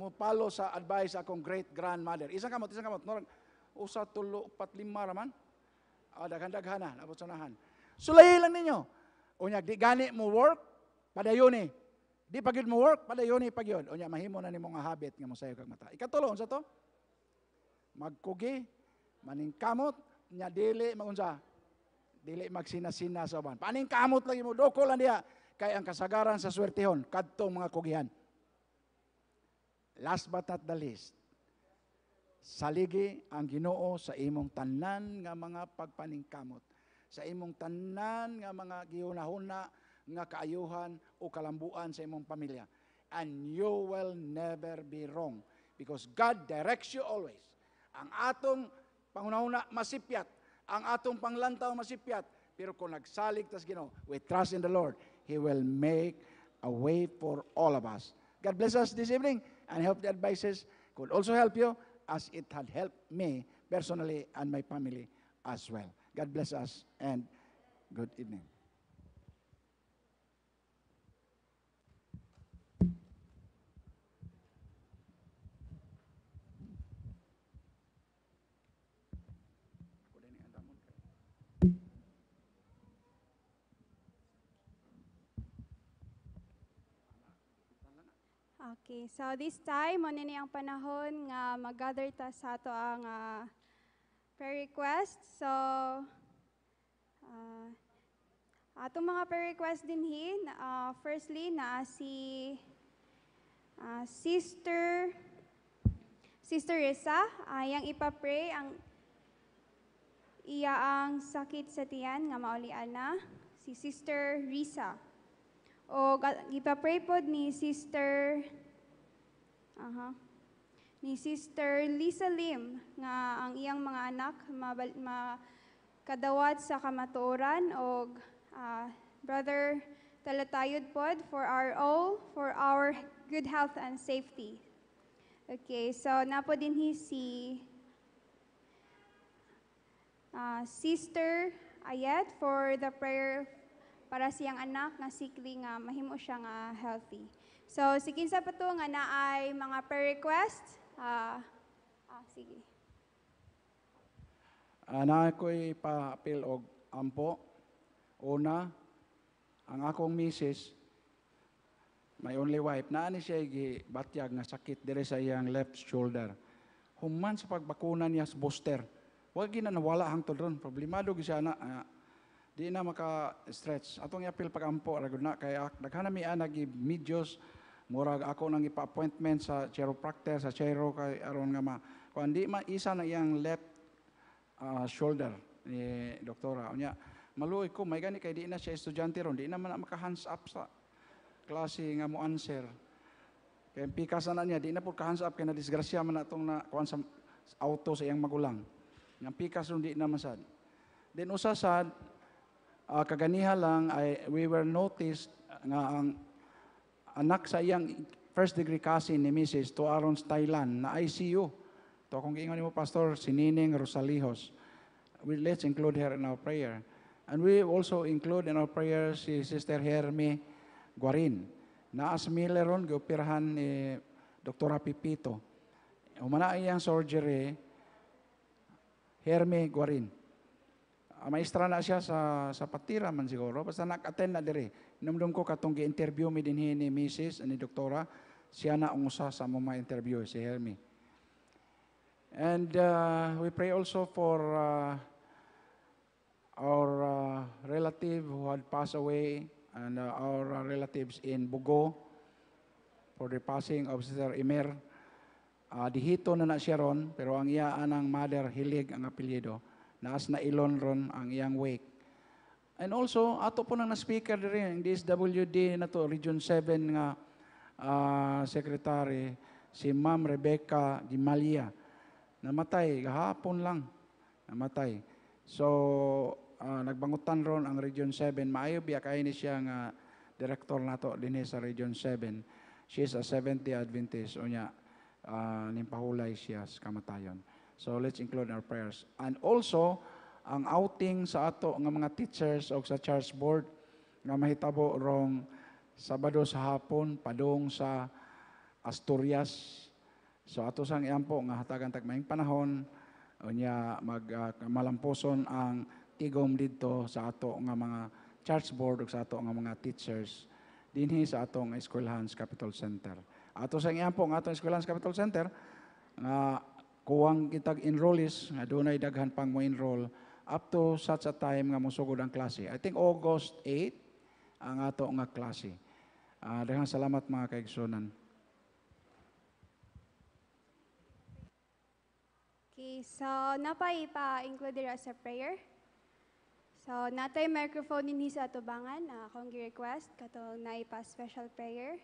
mo palo sa advice akong great grandmother. Isang kamot, isang kamot. Norang, usa tulo pat lima raman. O, oh, daghan-daghanan, ah, abusunahan. Sulayi lang ninyo. Unya, di gani mo work, padayon eh. Di pagid mo work, padayon eh pagyon. Unya, mahimo na ni mga habit nga mo sayo kag mata. Ikatulong sa to. Magkugi, kamot, nya dili magunsa. Dili magsinasina sa uban. Paningkamot lagi mo, doko lang diya. Kay ang kasagaran sa swertihon, kadto mga kugihan. Last but not the least, saligi ang Ginoo sa imong tanan nga mga pagpaningkamot, sa imong tanan nga mga gihunahuna nga kaayuhan o kalambuan sa imong pamilya. And you will never be wrong because God directs you always. Ang atong pangunahuna masipyat, ang atong panglantaw masipyat, pero kung nagsalig tas Ginoo, we trust in the Lord, He will make a way for all of us. God bless us this evening and help the advices could also help you. as it had helped me personally and my family as well. God bless us and good evening. Okay, so this time, mo ano nini ang panahon nga mag-gather ta sa ato ang uh, prayer request. So, uh, atong mga prayer request din hin. Uh, firstly, na si uh, Sister Sister Risa, uh, yang ipapray ang iya ang sakit sa tiyan nga mauli ana si Sister Risa. O ipapray pod ni Sister Aha. Ni Sister Lisa Lim, nga ang iyang mga anak, mabal, sa kamatuoran o uh, ah, Brother Talatayod pod for our all, for our good health and safety. Okay, so napo din hi si uh, Sister Ayet for the prayer para siyang anak nga sikli nga mahimo siya nga healthy. So, si kinsa pa nga na ay mga prayer request. Uh, ah, ah, sige. Ana ah, pa paapil og ampo. Una, ang akong misis, my only wife, na ni siya gibatyag nga sakit dire sa iyang left shoulder. Human sa pagbakuna niya sa booster. Huwag gina nawala hangtod ron. Problemado gyud siya na. Uh, ah, di na maka-stretch. Atong i iapil pag ampo ra na kay naghanami mi ana gi medios Murag ako nang ipa-appointment sa chiropractor, sa chiro kay aron nga ma. Kung hindi ma isa na iyang left uh, shoulder ni doktora. Ah. Unya, maluoy ko, may gani kay di na siya estudyante ron, di na man maka hands up sa klase nga mo answer. Kay pikas na niya, di na pud ka hands up kay na disgrasya man atong na kuan sa auto sa iyang magulang. Nga pikas ron di na masad. Then usasad, sad uh, kaganiha lang ay we were noticed nga ang anak sa iyang first degree cousin ni Mrs. to Thailand na ICU. To akong giingon ni mo pastor si Nining Rosalihos. We let's include her in our prayer. And we also include in our prayer si Sister Hermi Guarin. Na as Milleron, giopirahan ni Dr. Pipito. Umana iyang surgery Hermi Guarin. Ah, maestra na siya sa sa patira man siguro basta nak-attend na dire Numdum ko katong gi-interview mi dinhi ni Mrs. ni doktora. Siya na ang usa sa mga interview si Hermi. And uh, we pray also for uh, our uh, relative who had passed away and uh, our relatives in Bugo for the passing of Sister Emer. Uh, ah, dihito na na siya ron, pero ang iya anang mother hilig ang apelyido. Naas na ilon ron ang iyang wake. And also, ato po nang na-speaker rin, DSWD na to, Region 7 nga uh, Secretary, si Ma'am Rebecca Gimalia. Namatay, gahapon lang. Namatay. So, uh, nagbangutan ron ang Region 7. Maayo biya kay ni siya nga uh, director nato din sa Region 7. She's a 70 Adventist. O niya, uh, ah, nimpahulay siya sa kamatayon. So, let's include our prayers. And also, ang outing sa ato nga mga teachers o sa church board na mahitabo rong Sabado sa hapon padung sa Asturias. So ato sang iampo nga hatagan tagmayng panahon unya mag uh, malamposon ang tigom didto sa ato nga mga church board o sa ato nga mga teachers dinhi sa atong Eskwelahans Capital Center. Ato sang iampo nga atong Eskwelahans Capital Center nga kuwang kitag enrollees nga dunay daghan pang mo enroll up to such a time nga mosugod ang klase. I think August 8 ang ato nga klase. Uh, Daghang salamat mga kaigsunan. Okay, so napay pa-include sa prayer. So natay microphone ni sa ato atubangan, uh, akong gi-request katong naipa special prayer.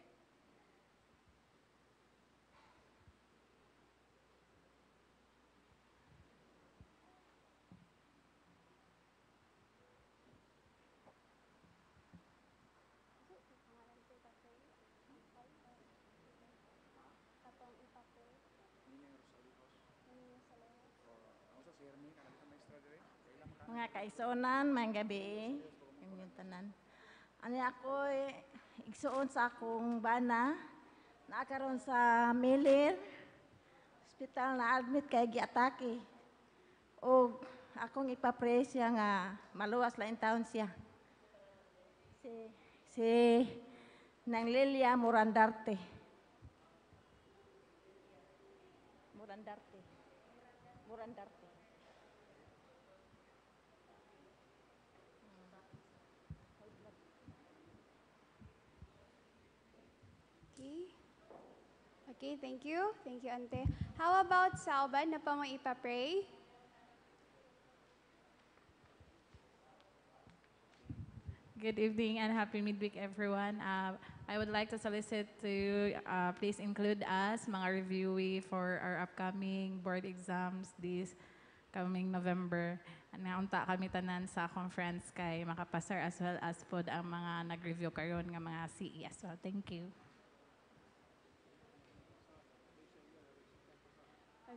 kaisonan, may gabi. Yung tanan. Ani ako, eh, igsuon sa akong bana, nakaroon sa Miller, hospital na admit kay giatake. O akong ipapray siya nga maluwas lain taon siya. Si, si Nang Lilia Murandarte. Murandarte. Murandarte. Okay, thank you. Thank you, Ante. How about Sauban na pa mo ipapray? Good evening and happy midweek, everyone. Uh, I would like to solicit to uh, please include us, mga reviewee, for our upcoming board exams this coming November. Naunta kami tanan sa conference kay makapasar as well as pod ang mga nag-review karon nga mga CE as well. Thank you.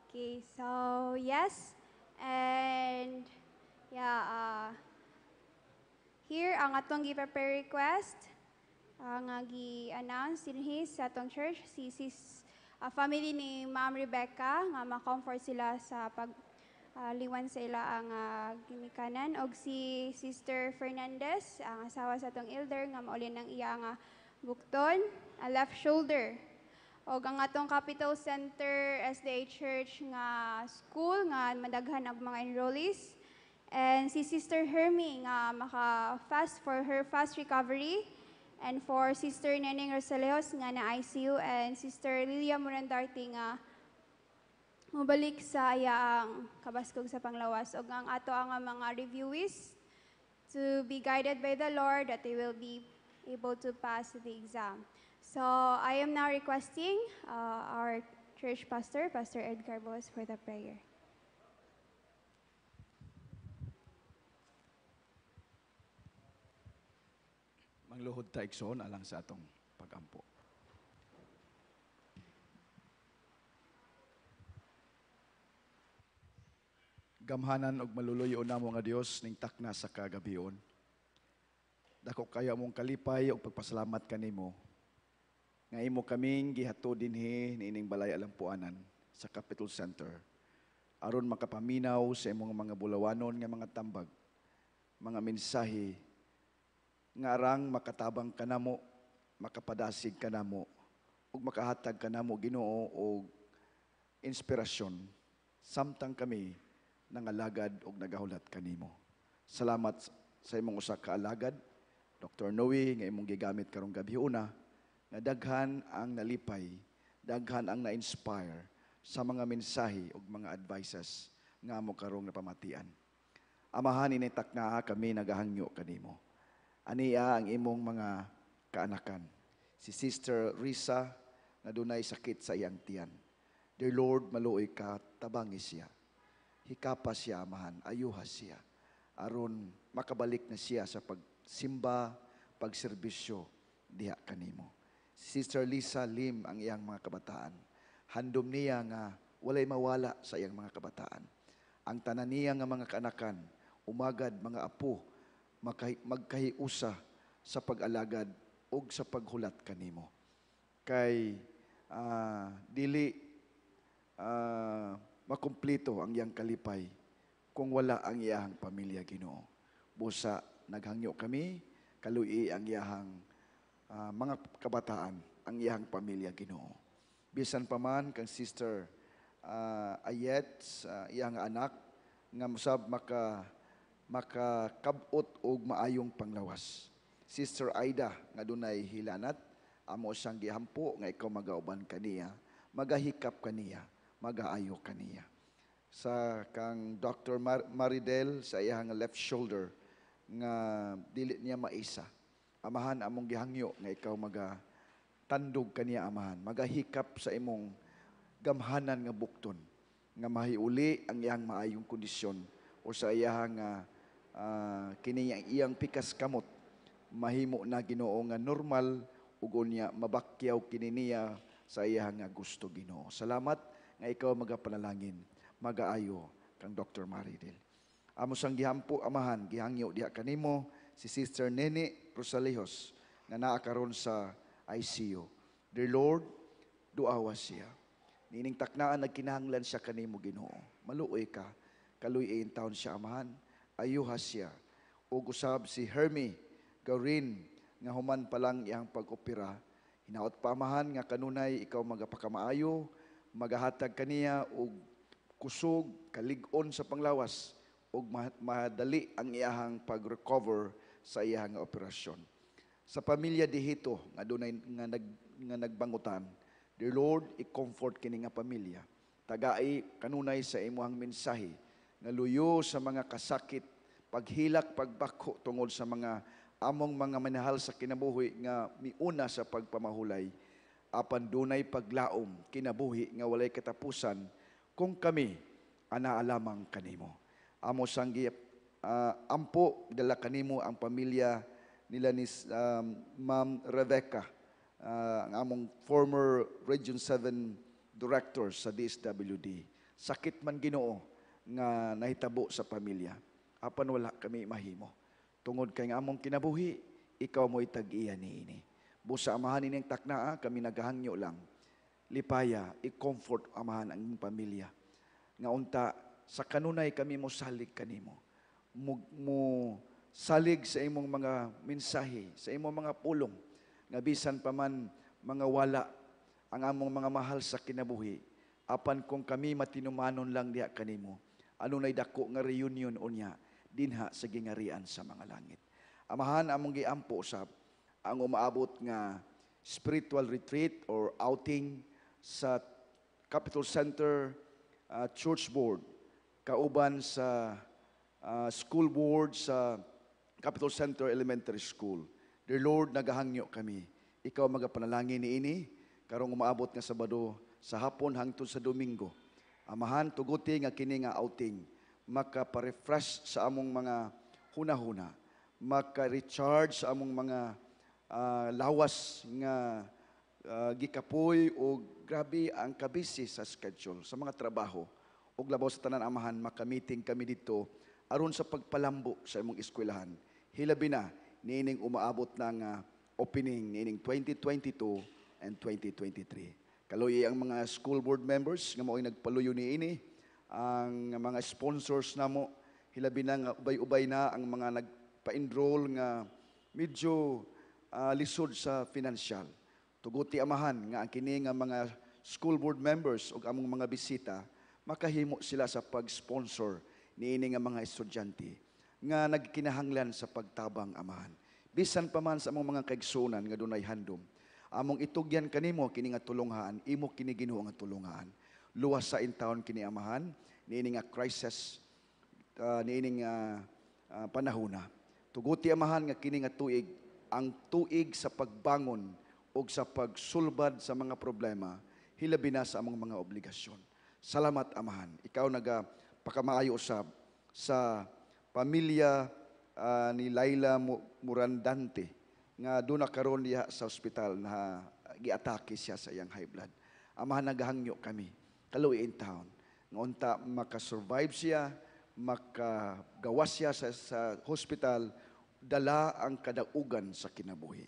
Okay, so yes, and yeah, uh, here ang atong give a prayer request ang uh, gi-announce dinhi sa atong church si sis uh, family ni Ma'am Rebecca nga ma-comfort sila sa pag uh, liwan sa ila ang uh, ginikanan og si Sister Fernandez ang asawa sa atong elder nga maulin ng iya nga bukton a left shoulder o ang atong Capital Center SDA Church nga school nga madaghan ang mga enrollees. And si Sister Hermie nga maka-fast for her fast recovery. And for Sister Neneng Rosaleos nga na ICU and Sister Lilia Murandarte nga mabalik sa ayaang kabaskog sa panglawas. O ang ato ang mga reviewees to be guided by the Lord that they will be able to pass the exam. So I am now requesting uh, our church pastor, Pastor Ed Carboas, for the prayer. Mangluhod ta ikson alang sa atong pagampo. Gamhanan og maluloy maluluyo mo nga Dios ning takna sa kagabion. Dako kaya mong kalipay og pagpasalamat kanimo nga imo kaming gihatod dinhi ni ining balay alampuanan sa Capital Center aron makapaminaw sa imong mga bulawanon nga mga tambag mga mensahe nga arang makatabang kanamo makapadasig kanamo ug makahatag kanamo Ginoo og inspirasyon samtang kami nangalagad og nagahulat kanimo salamat sa imong usa ka alagad Dr. Noe nga imong gigamit karong gabi una na daghan ang nalipay, daghan ang na-inspire sa mga mensahe o mga advices nga mo karong napamatian. Amahan ni taknaa kami nagahangyo kanimo. Aniya ang imong mga kaanakan. Si Sister Risa na dunay sakit sa iyang tiyan. Dear Lord, maluoy ka, tabangi siya. Hikapas siya, amahan, ayuha siya. Aron makabalik na siya sa pagsimba, pagserbisyo, diha kanimo. Sister Lisa Lim ang iyang mga kabataan. Handom niya nga walay mawala sa iyang mga kabataan. Ang tanan niya nga mga kanakan, umagad mga apo, magkahiusa sa pag-alagad o sa paghulat kanimo. Kay uh, dili uh, ah, makumpleto ang iyang kalipay kung wala ang iyang pamilya Ginoo. Busa naghangyo kami, kalui ang iyang uh, mga kabataan ang iyang pamilya Ginoo. Bisan pa man kang sister uh, Ayet sa uh, iyang anak nga musab maka makakabot og maayong panglawas. Sister Aida nga dunay hilanat amo siyang gihampo nga ikaw magauban kaniya, magahikap kaniya, magaayo kaniya. Sa kang Dr. Mar- Maridel sa iyang left shoulder nga dili niya maisa Amahan among gihangyo nga ikaw maga tandog kaniya amahan, magahikap sa imong gamhanan nga bukton nga mahiuli ang iyang maayong kondisyon o sa iyang nga uh, kini iyang pikas kamot mahimo na Ginoo nga normal ug unya mabakyaw kini sa iyang nga gusto Ginoo. Salamat nga ikaw magapanalangin, magaayo kang Dr. Maridel. Amo sang gihampo amahan gihangyo diha kanimo si Sister Nene Rosalejos na naakaron sa ICU. Dear Lord, duawa siya. Nining taknaan nagkinahanglan siya kanimo Ginoo. Maluoy ka, kaluy in town siya amahan. Ayuha siya. Ug usab si Hermie Gaurin nga human pa lang iyang pag-opera. Hinaot pa amahan nga kanunay ikaw magapakamaayo, magahatag kaniya og kusog, kalig-on sa panglawas ug madali ang iyahang pag-recover sa iyang nga operasyon. Sa pamilya dihito nga dunay nga, nag, nga nagbangutan, the Lord i-comfort kini nga pamilya. Tagai kanunay sa imuhang mensahe nga luyo sa mga kasakit, paghilak, pagbako tungod sa mga among mga manahal sa kinabuhi nga miuna sa pagpamahulay apan dunay paglaom kinabuhi nga walay katapusan kung kami ana alamang kanimo. Amo sang uh, ampo dala kanimo ang pamilya nila ni um, Ma'am Rebecca, uh, ang among former Region 7 director sa DSWD. Sakit man Ginoo nga nahitabo sa pamilya. Apan wala kami mahimo. Tungod kay nga among kinabuhi, ikaw mo itag-iya niini. Busa amahan ni ang taknaa, kami nagahangyo lang. Lipaya, i-comfort amahan ang pamilya. Nga unta, sa kanunay kami mo salig kanimo mo, mo salig sa imong mga mensahe, sa imong mga pulong, nga bisan pa man mga wala ang among mga mahal sa kinabuhi. Apan kung kami matinumanon lang diha kanimo, ano nay dako nga reunion unya dinha sa gingarian sa mga langit. Amahan among giampo usab ang umaabot nga spiritual retreat or outing sa Capital Center uh, Church Board kauban sa uh, school board sa Capital Center Elementary School. Dear Lord, nagahangyo kami. Ikaw magapanalangin ni ini, karong umaabot nga Sabado, sa hapon hangtod sa Domingo. Amahan, tuguti nga kini nga outing. Makaparefresh sa among mga hunahuna. Maka-recharge sa among mga uh, lawas nga uh, gikapoy o grabe ang kabisi sa schedule, sa mga trabaho. O labaw sa tanan amahan, makamiting kami dito aron sa pagpalambo sa imong eskwelahan. Hilabi na niining umaabot ng uh, opening niining 2022 and 2023. Kaloy ang mga school board members nga mao'y nagpaluyo niini ang mga sponsors na mo hilabi na nga ubay-ubay na ang mga nagpa-enroll nga medyo uh, lisod sa financial. Tuguti amahan nga ang kini nga mga school board members ug among mga bisita makahimo sila sa pag-sponsor niining ang mga estudyante nga nagkinahanglan sa pagtabang amahan. Bisan pa man sa among mga kaigsunan nga dunay handom, among itugyan kanimo kini nga tulunghaan, imo kini Ginoo nga tulunghaan. Luwas sa intawon kini amahan, niining nga crisis, uh, ah, niining nga uh, panahuna. Tuguti amahan nga kini nga tuig, ang tuig sa pagbangon o sa pagsulbad sa mga problema, hilabi na sa among mga obligasyon. Salamat amahan. Ikaw naga pakamaayusab sa pamilya uh, ni Laila Murandante nga doon karon niya sa ospital na giatake siya sa iyang high blood. Amahan naghangyo kami, kaloy in town. Ngunta makasurvive siya, makagawas siya sa, sa hospital, dala ang kadaugan sa kinabuhi.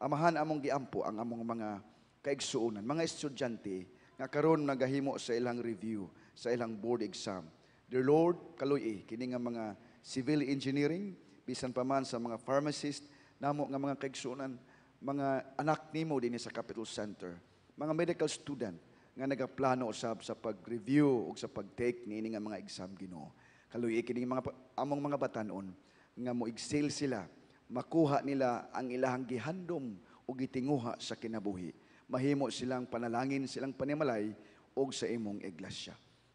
Amahan among giampo ang among mga kaigsuunan, mga estudyante nga karon nagahimo sa ilang review, sa ilang board exam Dear Lord, kaloy eh, kini nga mga civil engineering bisan pa man sa mga pharmacist namo nga mga kaigsunan mga anak nimo dinhi sa Capital Center, mga medical student nga nagaplano usab sa pag-review ug sa pag-take niini nga mga exam Ginoo. Kaluy eh, kini mga among mga batanon nga mo excel sila makuha nila ang ilahang gihandom o gitinguha sa kinabuhi. Mahimo silang panalangin, silang panimalay o sa imong iglesia.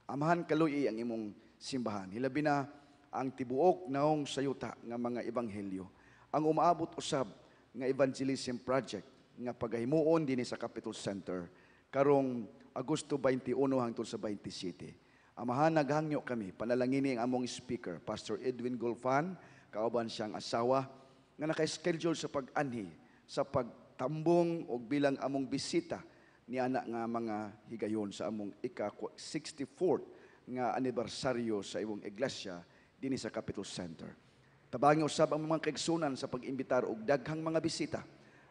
Amahan kaloy ang imong simbahan. Hilabi na ang tibuok naong sayuta nga mga ebanghelyo. Ang umaabot usab nga evangelism project nga pagahimuon dinhi sa Capital Center karong Agosto 21 hangtod sa 27. Amahan naghangyo kami panalangini ang among speaker Pastor Edwin Golfan kauban siyang asawa nga naka-schedule sa pag-anhi sa pagtambong og bilang among bisita ni anak nga mga higayon sa among ika 64th nga anibersaryo sa iyong iglesia dinhi sa Capitol Center. Tabangi usab ang mga kaigsunan sa pag-imbitar og daghang mga bisita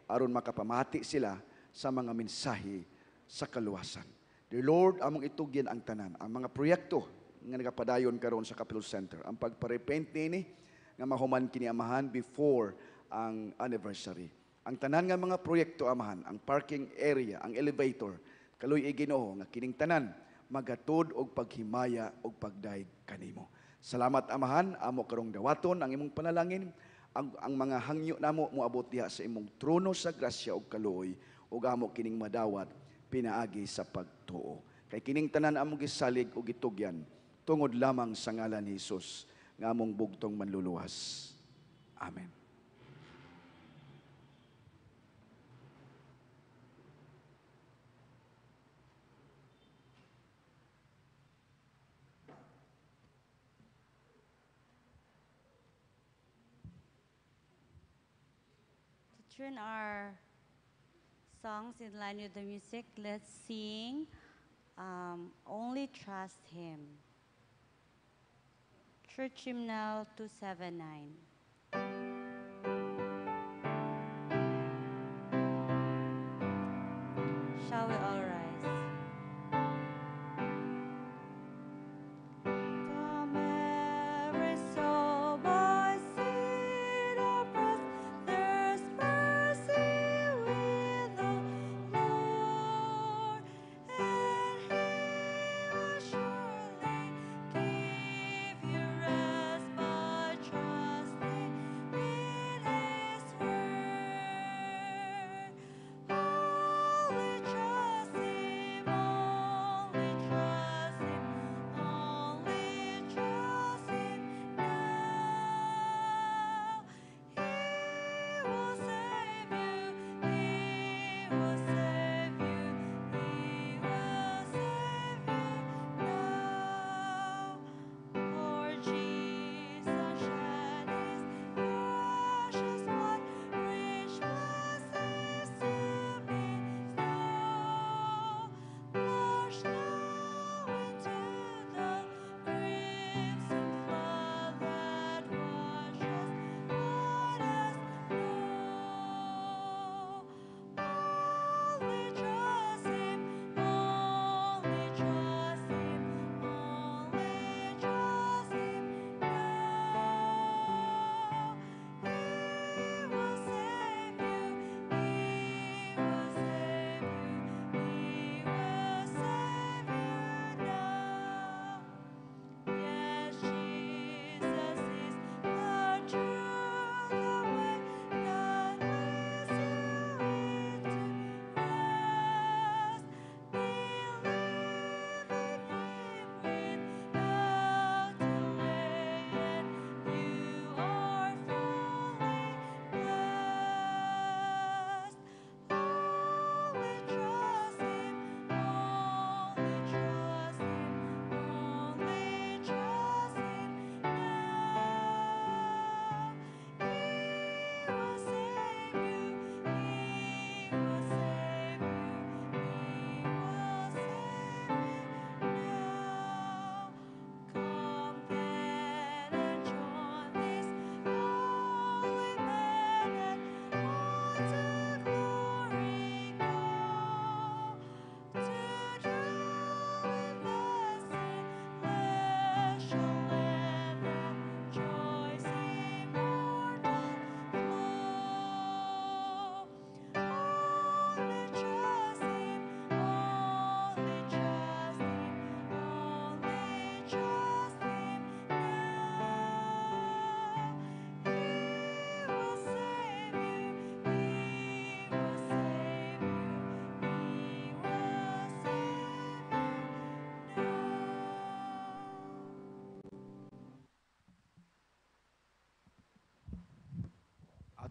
aron makapamati sila sa mga mensahe sa kaluwasan. The Lord, among itugyan ang tanan, ang mga proyekto nga nagapadayon karon sa Capitol Center. Ang pagparepent nini nga mahuman kini amahan before ang anniversary. Ang tanan nga mga proyekto amahan, ang parking area, ang elevator, kaloy iginoo nga kining tanan magatud og paghimaya og pagdayeg kanimo. Salamat amahan amo karong dawaton ang imong panalangin ang, ang mga hangyo namo moabot diha sa imong trono sa grasya og kaluoy ug amo kining madawat pinaagi sa pagtuo. Kay kining tanan amo gisalig og gitugyan tungod lamang sa ngalan ni Hesus nga among bugtong manluluwas. Amen. our songs in line with the music, let's sing um, Only Trust Him. Church Hymn Now 279.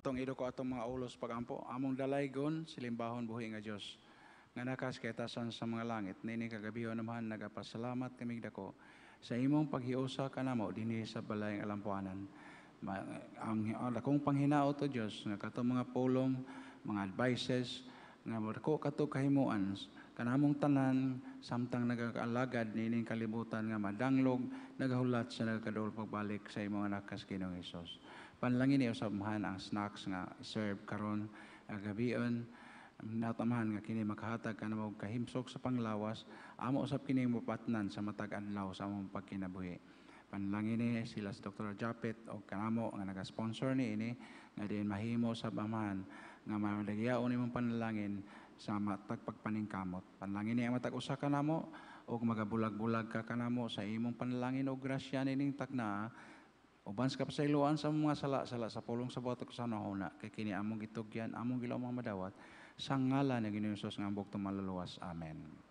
atong ko atong mga ulos pagampo among dalaygon silimbahon buhi nga Dios nga nakas san sa mga langit nini kagabiho naman nagapasalamat kami dako sa imong paghiusa kanamo dinhi sa balayng alampuanan ang akong panghinao to Dios nga katong mga pulong mga advices nga ko kato kahimuan kanamong tanan samtang nagaalagad nining kalibutan nga madanglog nagahulat sa nagkadol pagbalik sa imong anak kas Ginoong Hesus panlangin niya usab mahan ang snacks nga serve karon agabion ah, natamahan nga kini makahatag kanamo kahimsok sa panglawas amo usab kini mapatnan sa matag adlaw sa among pagkinabuhi panlangin ni sila sa Dr. Japet o kanamo nga naga-sponsor ni ini nga din mahimo sa amahan nga malagyaon imong panalangin sa matag pagpaningkamot panlangin ni ang matag usa kanamo o magabulag-bulag ka kanamo sa imong panlangin o grasya nining takna Uban sa kapasailuan sa mga sala-sala sa pulong sa bato kasanauna, kay kini among gitugyan, among mga madawat, sa ngala ni Ginoong Hesus ambog tumalaluwas. Amen.